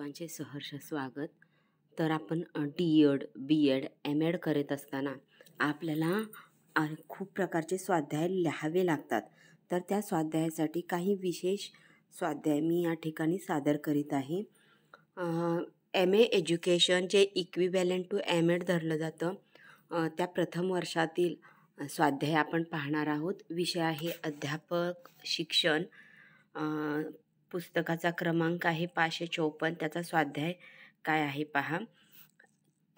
सर्वांचे सहर्ष स्वागत तर आपण D Ed B Ed M Ed करत असताना आपल्याला खूप प्रकारचे स्वाध्याय लिहावे लागतात तर त्या स्वाध्यायासाठी काही विशेष स्वाध्याय मी या ठिकाणी सादर करीत आहे एम ए एज्युकेशन जे इक्विबॅलेंट टू एम एड धरलं जातं त्या प्रथम वर्षातील स्वाध्याय आपण पाहणार आहोत विषय आहे अध्यापक शिक्षण पुस्तकाचा क्रमांक आहे पाचशे चौपन्न त्याचा स्वाध्याय काय आहे पहा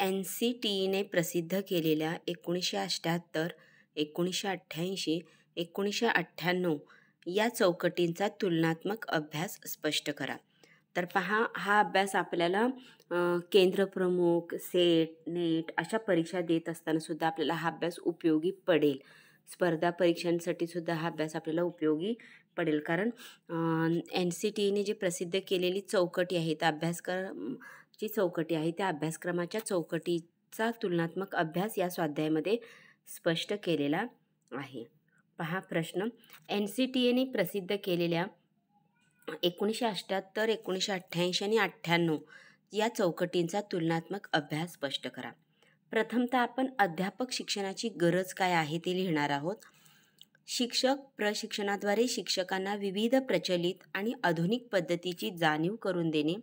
एन सी टी ईने प्रसिद्ध केलेल्या एकोणीसशे अठ्ठ्याहत्तर एकोणीसशे अठ्ठ्याऐंशी एकोणीसशे अठ्ठ्याण्णव या चौकटींचा तुलनात्मक अभ्यास स्पष्ट करा तर पहा हा अभ्यास आपल्याला केंद्रप्रमुख सेट नेट अशा परीक्षा देत असतानासुद्धा आपल्याला हा अभ्यास उपयोगी पडेल स्पर्धा परीक्षांसाठी सुद्धा हा अभ्यास आपल्याला उपयोगी पडेल कारण एन सी टी ईने जी प्रसिद्ध केलेली चौकटी आहे त्या अभ्यासक्रम जी चौकटी आहे त्या अभ्यासक्रमाच्या चौकटीचा तुलनात्मक अभ्यास या स्वाध्यायामध्ये स्पष्ट केलेला आहे पहा प्रश्न एन सी टी एने प्रसिद्ध केलेल्या एकोणीसशे अठ्ठ्याहत्तर एकोणीसशे अठ्ठ्याऐंशी आणि अठ्ठ्याण्णव या चौकटींचा तुलनात्मक अभ्यास स्पष्ट करा प्रथमतः आपण अध्यापक शिक्षणाची गरज काय आहे ते लिहिणार आहोत शिक्षक प्रशिक्षणाद्वारे शिक्षकांना विविध प्रचलित आणि आधुनिक पद्धतीची जाणीव करून देणे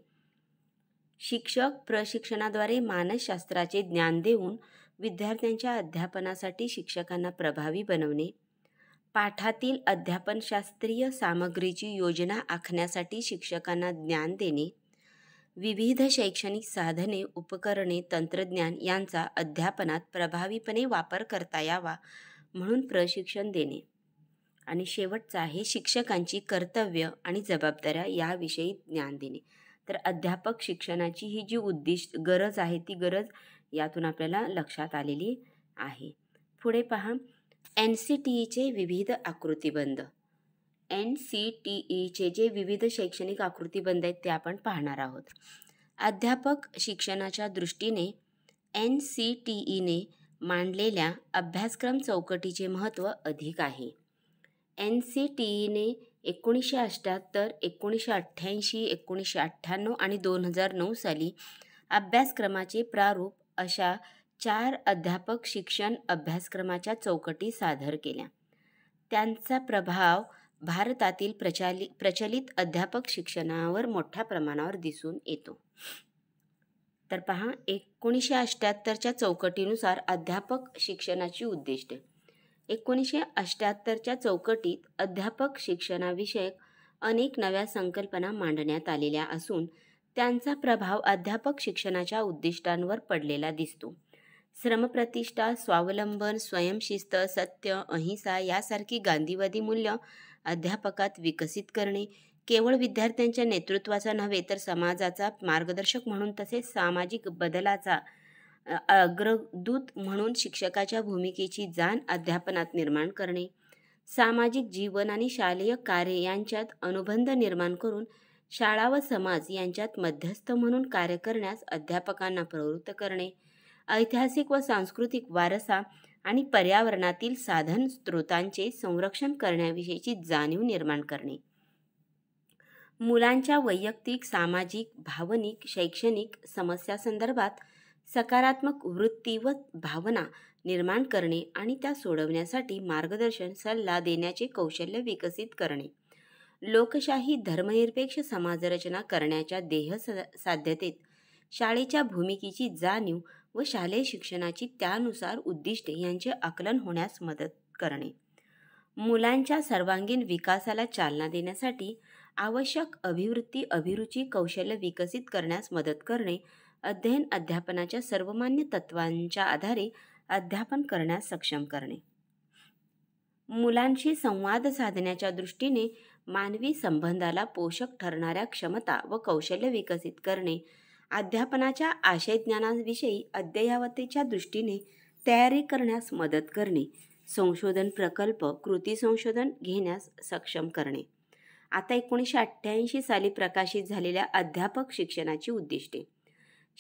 शिक्षक प्रशिक्षणाद्वारे मानसशास्त्राचे ज्ञान देऊन विद्यार्थ्यांच्या अध्यापनासाठी शिक्षकांना प्रभावी बनवणे पाठातील अध्यापनशास्त्रीय सामग्रीची योजना आखण्यासाठी शिक्षकांना ज्ञान देणे विविध शैक्षणिक साधने उपकरणे तंत्रज्ञान यांचा अध्यापनात प्रभावीपणे वापर करता यावा म्हणून प्रशिक्षण देणे आणि शेवटचं आहे शिक्षकांची कर्तव्य आणि जबाबदाऱ्या याविषयी ज्ञान देणे तर अध्यापक शिक्षणाची ही जी उद्दिष्ट गरज आहे ती गरज यातून आपल्याला लक्षात आलेली आहे पुढे पहा एन सी टी ईचे विविध आकृतीबंध एन सी टी ईचे जे विविध शैक्षणिक आकृतीबंध आहेत ते आपण पाहणार आहोत अध्यापक शिक्षणाच्या दृष्टीने एन सी टी ईने मांडलेल्या अभ्यासक्रम चौकटीचे महत्त्व अधिक आहे एन सी टी ईने एकोणीसशे अठ्याहत्तर एकोणीसशे अठ्ठ्याऐंशी एकोणीसशे अठ्ठ्याण्णव आणि दोन हजार नऊ साली अभ्यासक्रमाचे प्रारूप अशा चार अध्यापक शिक्षण अभ्यासक्रमाच्या चौकटी सादर केल्या त्यांचा प्रभाव भारतातील प्रचाली प्रचलित अध्यापक शिक्षणावर मोठ्या प्रमाणावर दिसून येतो तर पहा एकोणीसशे अष्ट्याहत्तरच्या चौकटीनुसार अध्यापक शिक्षणाची उद्दिष्टे एकोणीसशे अष्ट्याहत्तरच्या चौकटीत अध्यापक शिक्षणाविषयक अनेक नव्या संकल्पना मांडण्यात आलेल्या असून त्यांचा प्रभाव अध्यापक शिक्षणाच्या उद्दिष्टांवर पडलेला दिसतो श्रमप्रतिष्ठा स्वावलंबन स्वयंशिस्त सत्य अहिंसा यासारखी गांधीवादी मूल्य अध्यापकात विकसित करणे केवळ विद्यार्थ्यांच्या नेतृत्वाचा नव्हे तर समाजाचा मार्गदर्शक म्हणून तसेच सामाजिक बदलाचा अग्रदूत म्हणून शिक्षकाच्या भूमिकेची जाण अध्यापनात निर्माण करणे सामाजिक जीवन आणि शालेय कार्य यांच्यात अनुबंध निर्माण करून शाळा व समाज यांच्यात मध्यस्थ म्हणून कार्य करण्यास अध्यापकांना प्रवृत्त करणे ऐतिहासिक व सांस्कृतिक वारसा आणि पर्यावरणातील साधन स्रोतांचे संरक्षण करण्याविषयीची जाणीव निर्माण करणे मुलांच्या वैयक्तिक सामाजिक भावनिक शैक्षणिक समस्यासंदर्भात सकारात्मक वृत्ती व भावना निर्माण करणे आणि त्या सोडवण्यासाठी मार्गदर्शन सल्ला देण्याचे कौशल्य विकसित करणे लोकशाही धर्मनिरपेक्ष समाजरचना करण्याच्या देह साध्यतेत शाळेच्या भूमिकेची जाणीव व शालेय शिक्षणाची त्यानुसार उद्दिष्टे यांचे आकलन होण्यास मदत करणे मुलांच्या सर्वांगीण विकासाला चालना देण्यासाठी आवश्यक अभिवृत्ती अभिरुची कौशल्य विकसित करण्यास मदत करणे अध्ययन अध्यापनाच्या सर्वमान्य तत्वांच्या आधारे अध्यापन करण्यास सक्षम करणे मुलांशी संवाद साधण्याच्या दृष्टीने मानवी संबंधाला पोषक ठरणाऱ्या क्षमता व कौशल्य विकसित करणे अध्यापनाच्या आशयज्ञानाविषयी अद्ययावतेच्या दृष्टीने तयारी करण्यास मदत करणे संशोधन प्रकल्प कृती संशोधन घेण्यास सक्षम करणे आता एकोणीसशे अठ्ठ्याऐंशी साली प्रकाशित झालेल्या अध्यापक शिक्षणाची उद्दिष्टे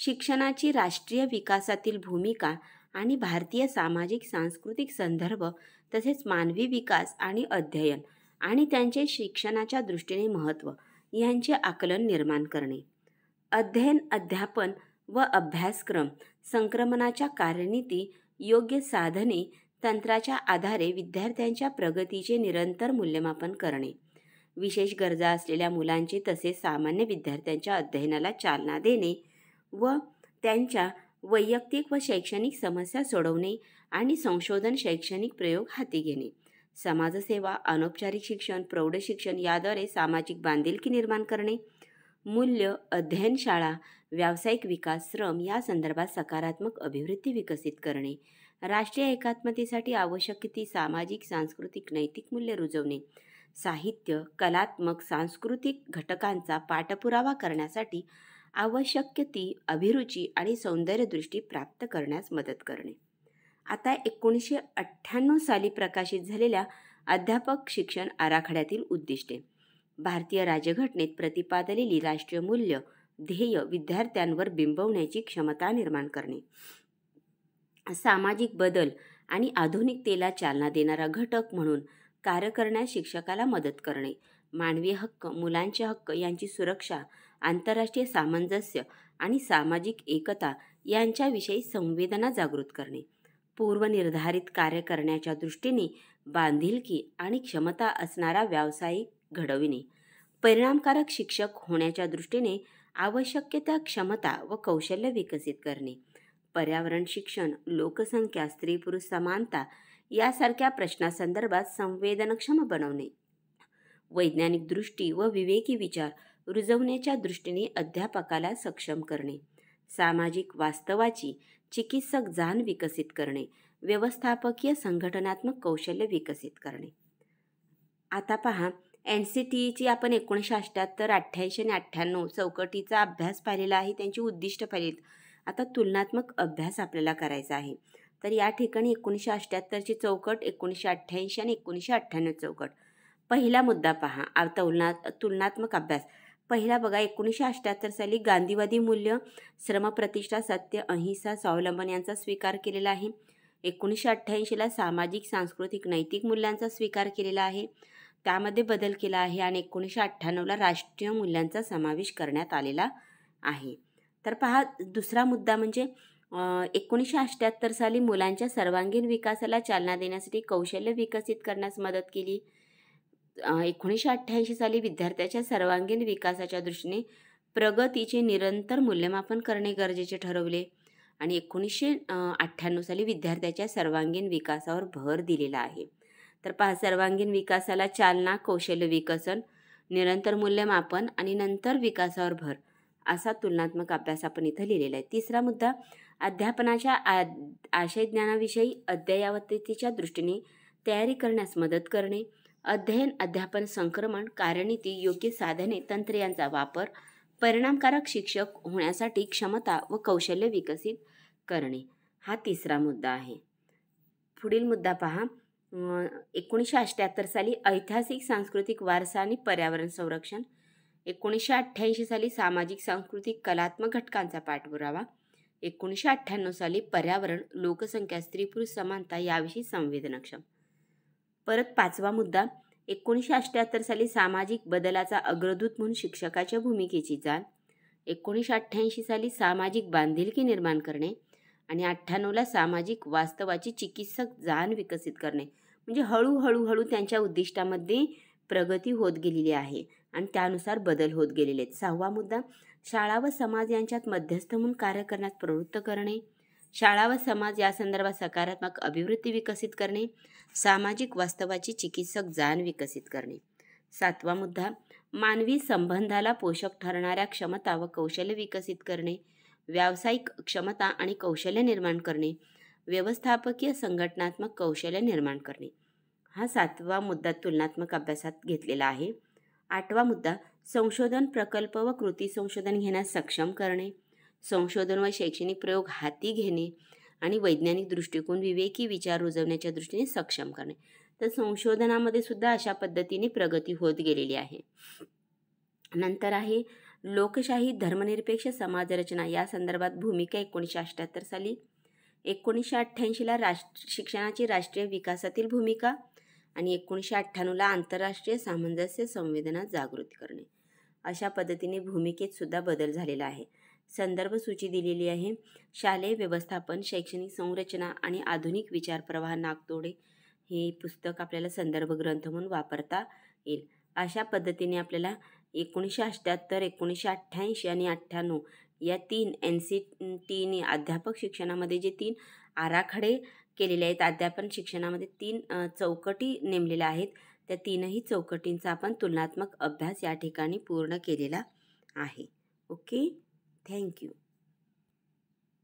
शिक्षणाची राष्ट्रीय विकासातील भूमिका आणि भारतीय सामाजिक सांस्कृतिक संदर्भ तसेच मानवी विकास आणि अध्ययन आणि त्यांचे शिक्षणाच्या दृष्टीने महत्त्व यांचे आकलन निर्माण करणे अध्ययन अध्यापन व अभ्यासक्रम संक्रमणाच्या कार्यनीती योग्य साधने तंत्राच्या आधारे विद्यार्थ्यांच्या प्रगतीचे निरंतर मूल्यमापन करणे विशेष गरजा असलेल्या मुलांचे तसेच सामान्य विद्यार्थ्यांच्या अध्ययनाला चालना देणे व त्यांच्या वैयक्तिक व शैक्षणिक समस्या सोडवणे आणि संशोधन शैक्षणिक प्रयोग हाती घेणे समाजसेवा अनौपचारिक शिक्षण प्रौढ शिक्षण याद्वारे सामाजिक बांधिलकी निर्माण करणे मूल्य अध्ययन शाळा व्यावसायिक विकास श्रम या संदर्भात सकारात्मक अभिवृद्धी विकसित करणे राष्ट्रीय एकात्मतेसाठी आवश्यक ती सामाजिक सांस्कृतिक नैतिक मूल्य रुजवणे साहित्य कलात्मक सांस्कृतिक घटकांचा पाठपुरावा करण्यासाठी आवश्यक ती अभिरुची आणि सौंदर्यदृष्टी प्राप्त करण्यास मदत करणे आता एकोणीसशे अठ्ठ्याण्णव साली प्रकाशित झालेल्या अध्यापक शिक्षण आराखड्यातील उद्दिष्टे भारतीय राज्यघटनेत प्रतिपादलेली राष्ट्रीय मूल्य ध्येय विद्यार्थ्यांवर बिंबवण्याची क्षमता निर्माण करणे सामाजिक बदल आणि आधुनिकतेला चालना देणारा घटक म्हणून कार्य करण्यास शिक्षकाला मदत करणे मानवी हक्क मुलांचे हक्क यांची सुरक्षा आंतरराष्ट्रीय सामंजस्य आणि सामाजिक एकता यांच्याविषयी संवेदना जागृत करणे पूर्वनिर्धारित कार्य करण्याच्या दृष्टीने बांधिलकी आणि क्षमता असणारा व्यावसायिक घडविणे परिणामकारक शिक्षक होण्याच्या दृष्टीने आवश्यक त्या क्षमता व कौशल्य विकसित करणे पर्यावरण शिक्षण लोकसंख्या स्त्री पुरुष समानता यासारख्या प्रश्नासंदर्भात संवेदनक्षम बनवणे वैज्ञानिक दृष्टी व विवेकी विचार रुजवण्याच्या दृष्टीने अध्यापकाला सक्षम करणे सामाजिक वास्तवाची चिकित्सक जाण विकसित करणे व्यवस्थापकीय संघटनात्मक कौशल्य विकसित करणे आता पहा एन सी टी ईची आपण एकोणीसशे अठ्ठ्याहत्तर अठ्ठ्याऐंशी आणि अठ्ठ्याण्णव चौकटीचा अभ्यास पाहिलेला आहे त्यांची उद्दिष्ट पाहिली आता तुलनात्मक अभ्यास आपल्याला करायचा आहे तर या ठिकाणी एकोणीसशे अठ्ठ्याहत्तरची चौकट एकोणीसशे अठ्ठ्याऐंशी आणि एकोणीसशे अठ्ठ्याण्णव चौकट पहिला मुद्दा पहा तुलना तुलनात्मक अभ्यास पहिला बघा एकोणीसशे अठ्ठ्याहत्तर साली गांधीवादी मूल्य श्रमप्रतिष्ठा सत्य अहिंसा स्वावलंबन यांचा स्वीकार केलेला आहे एकोणीसशे अठ्ठ्याऐंशीला सामाजिक सांस्कृतिक नैतिक मूल्यांचा स्वीकार केलेला आहे त्यामध्ये बदल केला आहे आणि एकोणीसशे अठ्ठ्याण्णवला राष्ट्रीय मूल्यांचा समावेश करण्यात आलेला आहे तर पहा दुसरा मुद्दा म्हणजे एकोणीसशे अठ्ठ्याहत्तर साली मुलांच्या सर्वांगीण विकासाला चालना देण्यासाठी कौशल्य विकसित करण्यास मदत केली एकोणीसशे अठ्ठ्याऐंशी साली विद्यार्थ्याच्या सर्वांगीण विकासाच्या दृष्टीने प्रगतीचे निरंतर मूल्यमापन करणे गरजेचे ठरवले आणि एकोणीसशे अठ्ठ्याण्णव साली विद्यार्थ्याच्या सर्वांगीण विकासावर भर दिलेला आहे तर पहा सर्वांगीण विकासाला चालना कौशल्य विकसन निरंतर मूल्यमापन आणि नंतर विकासावर भर असा तुलनात्मक अभ्यास आपण इथं लिहिलेला आहे तिसरा मुद्दा अध्यापनाच्या आ आशयज्ञानाविषयी अद्ययावतेच्या दृष्टीने तयारी करण्यास मदत करणे अध्ययन अध्यापन संक्रमण कार्यनीती योग्य साधने तंत्र यांचा वापर परिणामकारक शिक्षक होण्यासाठी क्षमता व कौशल्य विकसित करणे हा तिसरा मुद्दा आहे पुढील मुद्दा पहा एकोणीसशे अठ्ठ्याहत्तर साली ऐतिहासिक सांस्कृतिक वारसा आणि पर्यावरण संरक्षण एकोणीसशे अठ्ठ्याऐंशी साली सामाजिक सांस्कृतिक कलात्मक घटकांचा पाठपुरावा एकोणीसशे अठ्ठ्याण्णव साली पर्यावरण लोकसंख्या स्त्री पुरुष समानता याविषयी संवेदनक्षम परत पाचवा मुद्दा एकोणीसशे अठ्ठ्याहत्तर साली सामाजिक बदलाचा अग्रदूत म्हणून शिक्षकाच्या भूमिकेची जाण एकोणीसशे अठ्ठ्याऐंशी साली सामाजिक बांधिलकी निर्माण करणे आणि अठ्ठ्याण्णवला सामाजिक वास्तवाची चिकित्सक जाण विकसित करणे म्हणजे हळूहळूहळू त्यांच्या उद्दिष्टामध्ये प्रगती होत गेलेली आहे आणि त्यानुसार बदल होत गेलेले आहेत सहावा मुद्दा शाळा व समाज यांच्यात मध्यस्थ म्हणून कार्य करण्यात प्रवृत्त करणे शाळा व समाज या संदर्भात सकारात्मक अभिवृत्ती विकसित करणे सामाजिक वास्तवाची चिकित्सक जाण विकसित करणे सातवा मुद्दा मानवी संबंधाला पोषक ठरणाऱ्या क्षमता व कौशल्य विकसित करणे व्यावसायिक क्षमता आणि कौशल्य निर्माण करणे व्यवस्थापकीय संघटनात्मक कौशल्य निर्माण करणे हा सातवा मुद्दा तुलनात्मक अभ्यासात घेतलेला आहे आठवा मुद्दा संशोधन प्रकल्प व कृती संशोधन घेण्यास सक्षम करणे संशोधन व शैक्षणिक प्रयोग हाती घेणे आणि वैज्ञानिक दृष्टिकोन विवेकी विचार रुजवण्याच्या दृष्टीने सक्षम करणे तर संशोधनामध्ये सुद्धा अशा पद्धतीने प्रगती होत गेलेली आहे नंतर आहे लोकशाही धर्मनिरपेक्ष समाजरचना या संदर्भात भूमिका एकोणीसशे अठ्ठ्याहत्तर साली एकोणीसशे अठ्ठ्याऐंशीला राष्ट्र शिक्षणाची राष्ट्रीय विकासातील भूमिका आणि एकोणीसशे अठ्ठ्याण्णवला आंतरराष्ट्रीय सामंजस्य संवेदना जागृत करणे अशा पद्धतीने भूमिकेत सुद्धा बदल झालेला आहे संदर्भ सूची दिलेली आहे शालेय व्यवस्थापन शैक्षणिक संरचना आणि आधुनिक विचारप्रवाह नागतोडे हे पुस्तक आपल्याला संदर्भ ग्रंथ म्हणून वापरता येईल अशा पद्धतीने आपल्याला एकोणीसशे अठ्ठ्याहत्तर एकोणीसशे अठ्ठ्याऐंशी आणि अठ्ठ्याण्णव या तीन एन सी टीने अध्यापक शिक्षणामध्ये जे तीन आराखडे केलेले आहेत अध्यापन शिक्षणामध्ये तीन चौकटी नेमलेल्या आहेत त्या तीनही चौकटींचा आपण तुलनात्मक अभ्यास या ठिकाणी पूर्ण केलेला आहे ओके Thank you.